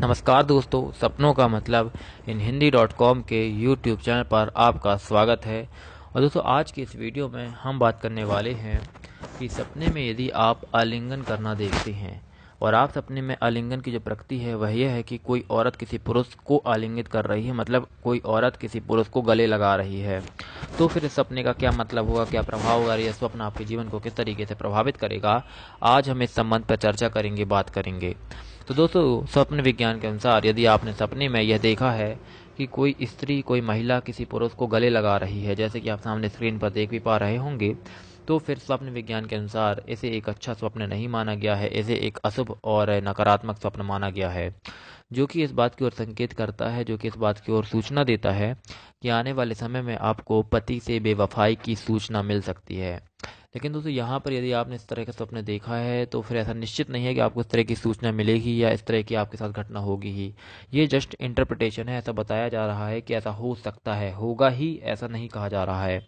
नमस्कार दोस्तों सपनों का मतलब इन हिंदी डॉट कॉम के यूट्यूब चैनल पर आपका स्वागत है और दोस्तों आज की इस वीडियो में हम बात करने वाले हैं कि सपने में यदि आप आलिंगन करना देखते हैं और आप सपने में आलिंगन की जो प्रकृति है वह यह है कि कोई औरत किसी पुरुष को आलिंगित कर रही है मतलब कोई औरत किसी पुरुष को गले लगा रही है तो फिर इस सपने का क्या मतलब होगा क्या प्रभाव होगा यह स्वप्न आपके जीवन को किस तरीके से प्रभावित करेगा आज हम इस संबंध पर चर्चा करेंगे बात करेंगे तो दोस्तों स्वप्न विज्ञान के अनुसार यदि आपने सपने में यह देखा है कि कोई स्त्री कोई महिला किसी पुरुष को गले लगा रही है जैसे कि आप सामने स्क्रीन पर देख भी पा रहे होंगे तो फिर स्वप्न विज्ञान के अनुसार इसे एक अच्छा स्वप्न नहीं माना गया है इसे एक अशुभ और नकारात्मक स्वप्न माना गया है जो कि इस बात की ओर संकेत करता है जो कि इस बात की ओर सूचना देता है कि आने वाले समय में आपको पति से बेवफाई की सूचना मिल सकती है लेकिन दोस्तों यहाँ पर यदि आपने इस तरह का सपना तो देखा है तो फिर ऐसा निश्चित नहीं है कि आपको इस तरह की सूचना मिलेगी या इस तरह की आपके साथ घटना होगी ही ये जस्ट इंटरप्रटेशन है ऐसा बताया जा रहा है कि ऐसा हो सकता है होगा ही ऐसा नहीं कहा जा रहा है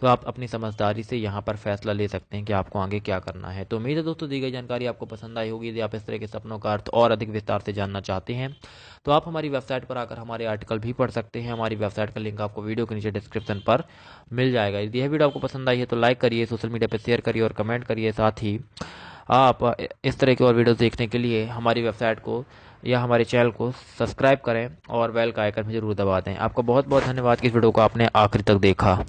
तो आप अपनी समझदारी से यहाँ पर फैसला ले सकते हैं कि आपको आगे क्या करना है तो उम्मीद है दोस्तों दी गई जानकारी आपको पसंद आई होगी यदि आप इस तरह के सपनों का अर्थ और अधिक विस्तार से जानना चाहते हैं तो आप हमारी वेबसाइट पर आकर हमारे आर्टिकल भी पढ़ सकते हैं हमारी वेबसाइट का लिंक आपको वीडियो के नीचे डिस्क्रिप्शन पर मिल जाएगा यदि यह वीडियो आपको पसंद आई है तो लाइक करिए सोशल मीडिया पर शेयर करिए और कमेंट करिए साथ ही आप इस तरह की और वीडियोस देखने के लिए हमारी वेबसाइट को या हमारे चैनल को सब्सक्राइब करें और बेल का आइकन भी जरूर दबा दें आपका बहुत बहुत धन्यवाद कि इस वीडियो को आपने आखिर तक देखा